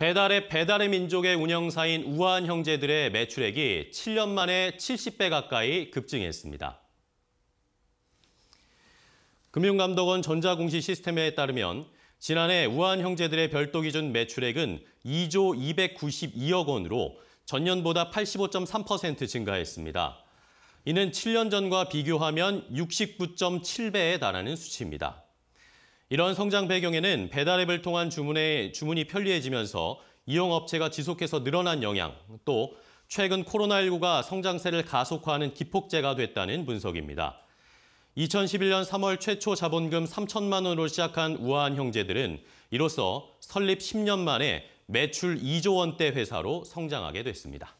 배달의 배달의 민족의 운영사인 우아한 형제들의 매출액이 7년 만에 70배 가까이 급증했습니다. 금융감독원 전자공시 시스템에 따르면 지난해 우아한 형제들의 별도 기준 매출액은 2조 292억 원으로 전년보다 85.3% 증가했습니다. 이는 7년 전과 비교하면 69.7배에 달하는 수치입니다. 이런 성장 배경에는 배달앱을 통한 주문에 주문이 편리해지면서 이용업체가 지속해서 늘어난 영향, 또 최근 코로나19가 성장세를 가속화하는 기폭제가 됐다는 분석입니다. 2011년 3월 최초 자본금 3천만 원으로 시작한 우아한 형제들은 이로써 설립 10년 만에 매출 2조 원대 회사로 성장하게 됐습니다.